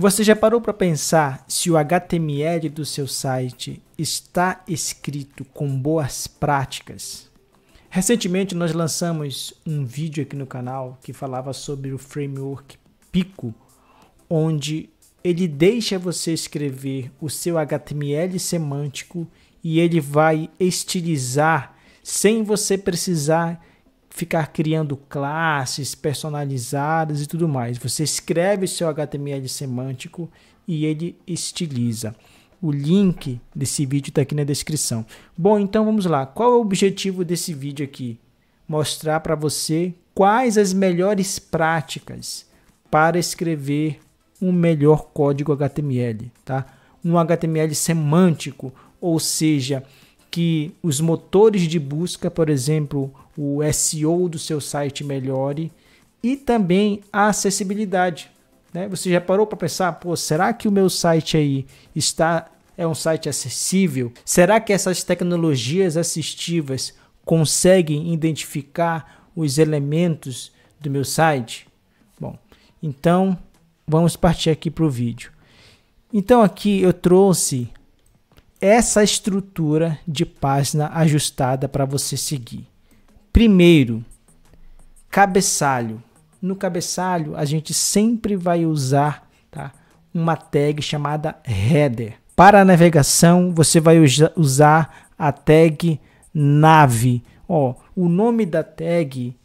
Você já parou para pensar se o HTML do seu site está escrito com boas práticas? Recentemente nós lançamos um vídeo aqui no canal que falava sobre o framework Pico, onde ele deixa você escrever o seu HTML semântico e ele vai estilizar sem você precisar ficar criando classes personalizadas e tudo mais. Você escreve o seu HTML semântico e ele estiliza. O link desse vídeo está aqui na descrição. Bom, então vamos lá. Qual é o objetivo desse vídeo aqui? Mostrar para você quais as melhores práticas para escrever um melhor código HTML, tá? Um HTML semântico, ou seja, que os motores de busca, por exemplo, o SEO do seu site melhore e também a acessibilidade. Né? Você já parou para pensar, pô, será que o meu site aí está é um site acessível? Será que essas tecnologias assistivas conseguem identificar os elementos do meu site? Bom, então vamos partir aqui para o vídeo. Então aqui eu trouxe essa estrutura de página ajustada para você seguir. Primeiro, cabeçalho. No cabeçalho, a gente sempre vai usar tá, uma tag chamada header. Para a navegação, você vai usar a tag nave. Ó, o nome da tag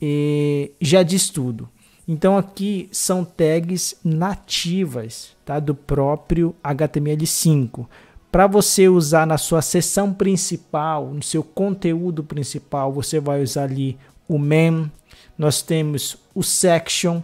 eh, já diz tudo. Então aqui são tags nativas tá, do próprio HTML5. Para você usar na sua sessão principal, no seu conteúdo principal, você vai usar ali o mem, nós temos o section,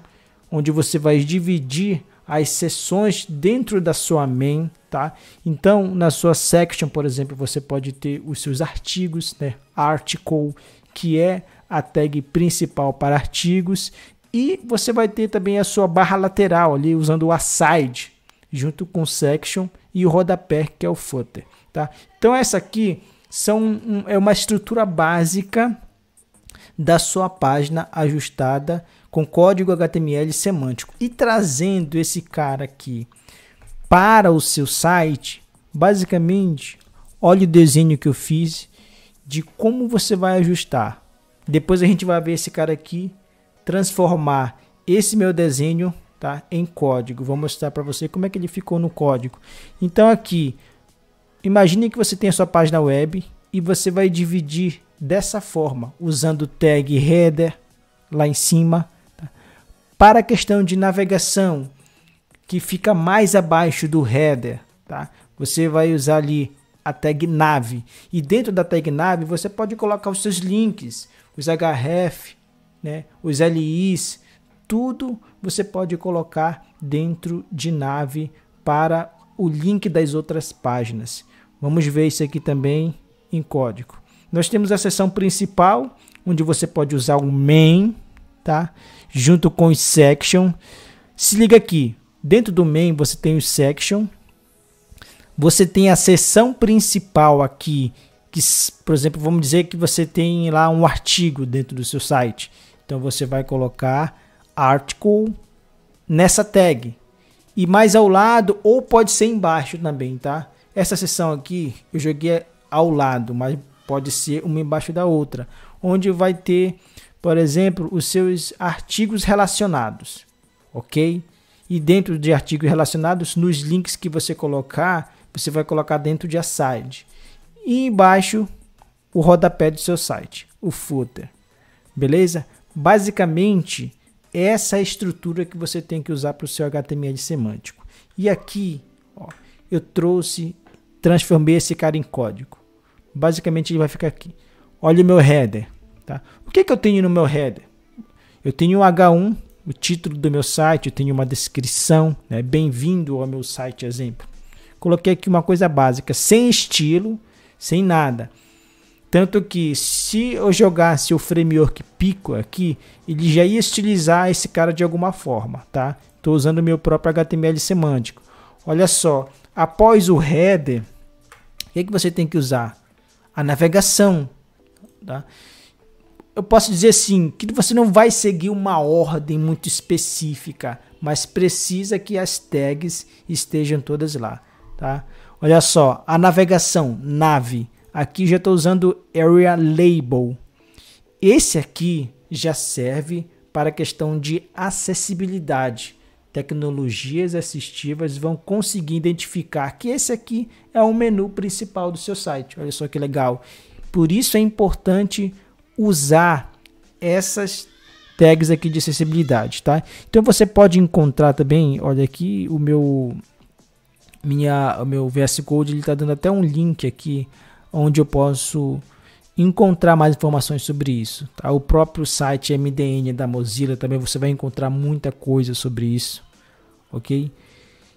onde você vai dividir as sessões dentro da sua main, tá? Então, na sua section, por exemplo, você pode ter os seus artigos, né? Article, que é a tag principal para artigos, e você vai ter também a sua barra lateral ali usando o aside, junto com section e o rodapé, que é o footer. Tá? Então essa aqui são, um, é uma estrutura básica da sua página ajustada com código HTML semântico. E trazendo esse cara aqui para o seu site, basicamente, olha o desenho que eu fiz de como você vai ajustar. Depois a gente vai ver esse cara aqui transformar esse meu desenho tá? em código. Vou mostrar para você como é que ele ficou no código. Então aqui, imagine que você tem a sua página web e você vai dividir dessa forma, usando o tag header lá em cima. Tá? Para a questão de navegação, que fica mais abaixo do header, tá? Você vai usar ali a tag nave e dentro da tag nave você pode colocar os seus links, os href, né, os lis, tudo você pode colocar dentro de nave para o link das outras páginas. Vamos ver isso aqui também em código. Nós temos a seção principal, onde você pode usar o main, tá? Junto com os section. Se liga aqui, dentro do main você tem o section. Você tem a seção principal aqui, que, por exemplo, vamos dizer que você tem lá um artigo dentro do seu site. Então você vai colocar article nessa tag. E mais ao lado, ou pode ser embaixo também, tá? Essa seção aqui eu joguei ao lado, mas pode ser uma embaixo da outra. Onde vai ter, por exemplo, os seus artigos relacionados, ok? E dentro de artigos relacionados, nos links que você colocar, você vai colocar dentro de a site. E embaixo, o rodapé do seu site, o footer. Beleza? Basicamente, essa é a estrutura que você tem que usar para o seu HTML semântico. E aqui ó, eu trouxe, transformei esse cara em código. Basicamente ele vai ficar aqui. Olha o meu header. Tá? O que, que eu tenho no meu header? Eu tenho um H1, o título do meu site, eu tenho uma descrição, né? bem-vindo ao meu site, exemplo. Coloquei aqui uma coisa básica, sem estilo, sem nada. Tanto que se eu jogasse o framework Pico aqui, ele já ia estilizar esse cara de alguma forma, tá? Estou usando meu próprio HTML semântico. Olha só, após o header, o que, é que você tem que usar? A navegação, tá? Eu posso dizer assim, que você não vai seguir uma ordem muito específica, mas precisa que as tags estejam todas lá, tá? Olha só, a navegação, nave, Aqui já estou usando Area Label. Esse aqui já serve para a questão de acessibilidade. Tecnologias assistivas vão conseguir identificar que esse aqui é o menu principal do seu site. Olha só que legal. Por isso é importante usar essas tags aqui de acessibilidade, tá? Então você pode encontrar também, olha aqui o meu minha o meu VS Code, ele tá dando até um link aqui onde eu posso encontrar mais informações sobre isso. Tá? O próprio site MDN da Mozilla também você vai encontrar muita coisa sobre isso, ok?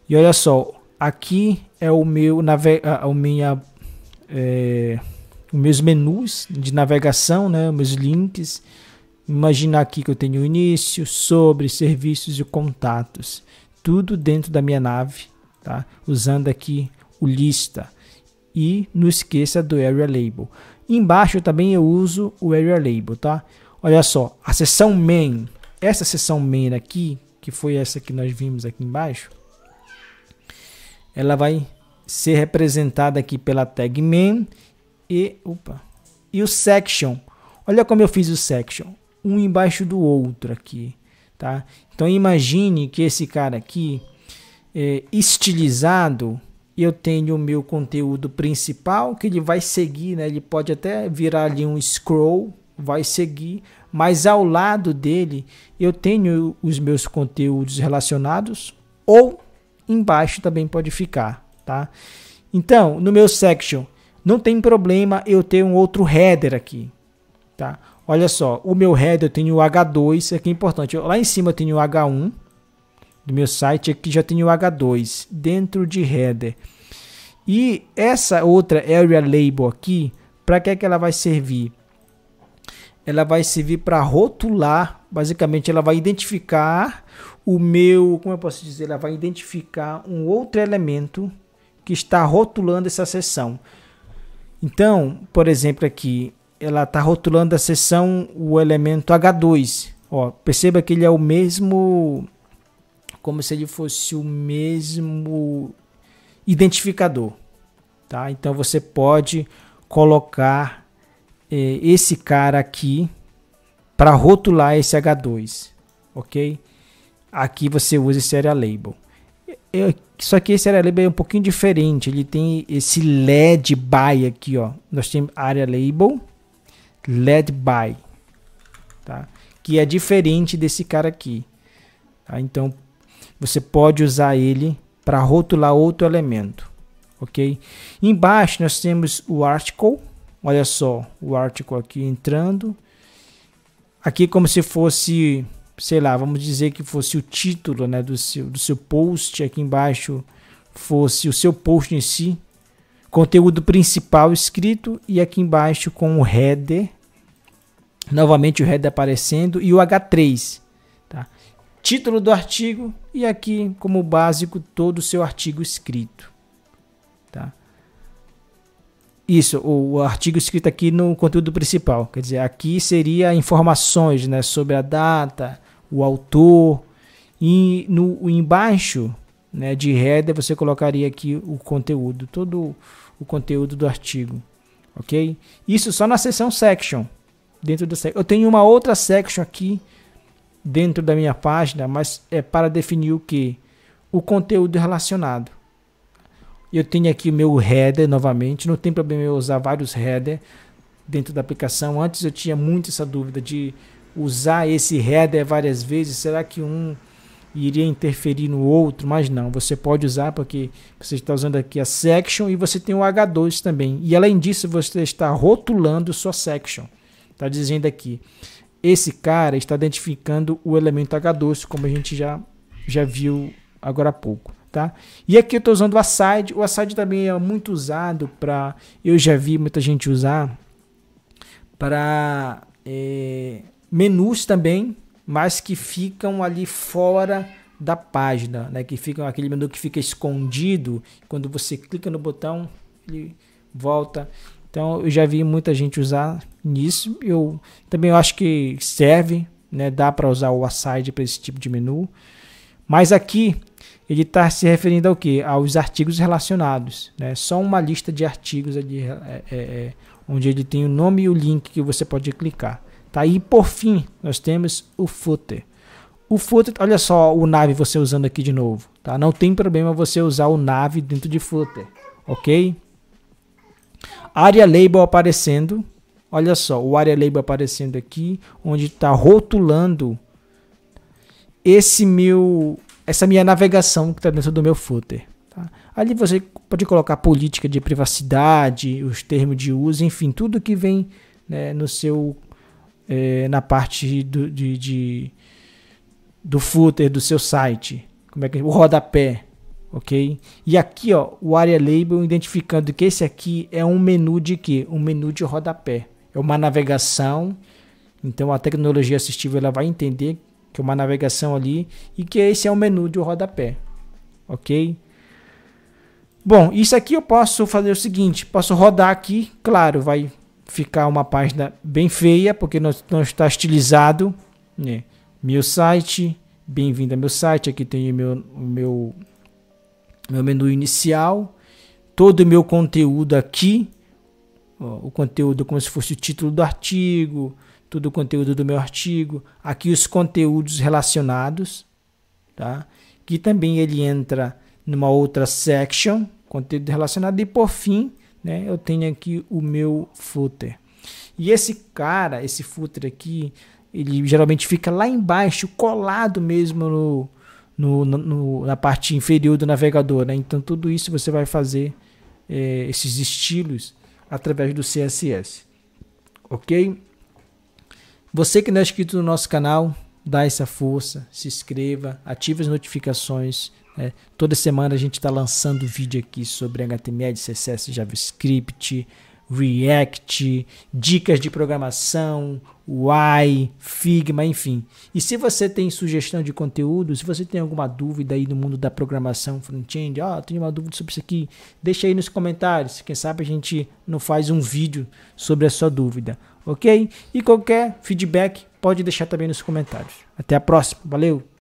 E olha só, aqui é o meu nave, a, a minha é, meus menus de navegação, né? Meus links. Imaginar aqui que eu tenho início, sobre, serviços e contatos. Tudo dentro da minha nave, tá? Usando aqui o lista e não esqueça do Area Label. Embaixo também eu uso o Area Label, tá? Olha só, a seção main, essa seção main aqui, que foi essa que nós vimos aqui embaixo, ela vai ser representada aqui pela tag main e, opa, e o section. Olha como eu fiz o section, um embaixo do outro aqui, tá? Então imagine que esse cara aqui é, estilizado eu tenho o meu conteúdo principal que ele vai seguir, né? Ele pode até virar ali um scroll, vai seguir, mas ao lado dele eu tenho os meus conteúdos relacionados ou embaixo também pode ficar, tá? Então, no meu section, não tem problema eu ter um outro header aqui, tá? Olha só, o meu header eu tenho o H2, aqui é importante. Lá em cima eu tenho o H1, do meu site, aqui é já tem o H2 dentro de header. E essa outra area label aqui, para que, é que ela vai servir? Ela vai servir para rotular, basicamente ela vai identificar o meu, como eu posso dizer, ela vai identificar um outro elemento que está rotulando essa seção. Então, por exemplo, aqui ela está rotulando a seção o elemento H2. Ó, perceba que ele é o mesmo como se ele fosse o mesmo identificador. Tá? Então você pode colocar eh, esse cara aqui para rotular esse H2, ok? Aqui você usa área label. Eu, é, é, só que esse área label é um pouquinho diferente. Ele tem esse LED by aqui, ó. Nós temos área label, LED by, tá? Que é diferente desse cara aqui. Tá? Então, você pode usar ele para rotular outro elemento, ok? Embaixo nós temos o article, olha só o article aqui entrando, aqui como se fosse, sei lá, vamos dizer que fosse o título né, do, seu, do seu post, aqui embaixo fosse o seu post em si, conteúdo principal escrito e aqui embaixo com o header, novamente o header aparecendo e o H3, título do artigo e aqui como básico todo o seu artigo escrito. Tá? Isso, o artigo escrito aqui no conteúdo principal, quer dizer, aqui seria informações né, sobre a data, o autor e no embaixo né, de header você colocaria aqui o conteúdo, todo o conteúdo do artigo, ok? Isso só na seção section, dentro da section. Eu tenho uma outra section aqui dentro da minha página, mas é para definir o que? O conteúdo relacionado. Eu tenho aqui o meu header novamente, não tem problema eu usar vários header dentro da aplicação. Antes eu tinha muito essa dúvida de usar esse header várias vezes, será que um iria interferir no outro? Mas não, você pode usar porque você está usando aqui a section e você tem o H2 também. E além disso, você está rotulando sua section. Está dizendo aqui, esse cara está identificando o elemento h doce, como a gente já, já viu agora há pouco. Tá? E aqui eu estou usando o aside. O aside também é muito usado para. Eu já vi muita gente usar para é, menus também, mas que ficam ali fora da página, né? Que ficam aquele menu que fica escondido. Quando você clica no botão, ele volta. Então eu já vi muita gente usar nisso. Eu também eu acho que serve, né? Dá para usar o aside para esse tipo de menu. Mas aqui ele está se referindo ao que? Aos artigos relacionados, né? Só uma lista de artigos ali, é, é, é, onde ele tem o nome e o link que você pode clicar. Tá? E por fim, nós temos o footer. O footer, olha só o nave você usando aqui de novo, tá? Não tem problema você usar o nave dentro de footer, ok? Área label aparecendo. Olha só, o área label aparecendo aqui, onde está rotulando esse meu, essa minha navegação que está dentro do meu footer. Tá? Ali você pode colocar política de privacidade, os termos de uso, enfim, tudo que vem né, no seu é, na parte do, de, de, do footer do seu site, como é que o rodapé, ok? E aqui, ó, o Area Label identificando que esse aqui é um menu de quê? Um menu de rodapé. É uma navegação, então a tecnologia assistiva ela vai entender que é uma navegação ali e que esse é um menu de rodapé, ok? Bom, isso aqui eu posso fazer o seguinte, posso rodar aqui, claro, vai ficar uma página bem feia, porque não, não está estilizado, né? Meu site, bem-vindo ao meu site, aqui tem o meu, o meu meu menu inicial, todo o meu conteúdo aqui, ó, o conteúdo como se fosse o título do artigo, todo o conteúdo do meu artigo, aqui os conteúdos relacionados, tá? Que também ele entra numa outra section, conteúdo relacionado e por fim, né, eu tenho aqui o meu footer. E esse cara, esse footer aqui, ele geralmente fica lá embaixo, colado mesmo no, no, no, na parte inferior do navegador. Né? Então, tudo isso você vai fazer é, esses estilos através do CSS. Ok? Você que não é inscrito no nosso canal, dá essa força, se inscreva, ative as notificações. Né? Toda semana a gente está lançando vídeo aqui sobre HTML, CSS, JavaScript, React, dicas de programação, UI, Figma, enfim. E se você tem sugestão de conteúdo, se você tem alguma dúvida aí no mundo da programação front-end, ó, oh, ah, tenho uma dúvida sobre isso aqui, deixa aí nos comentários. Quem sabe a gente não faz um vídeo sobre a sua dúvida, ok? E qualquer feedback pode deixar também nos comentários. Até a próxima, valeu!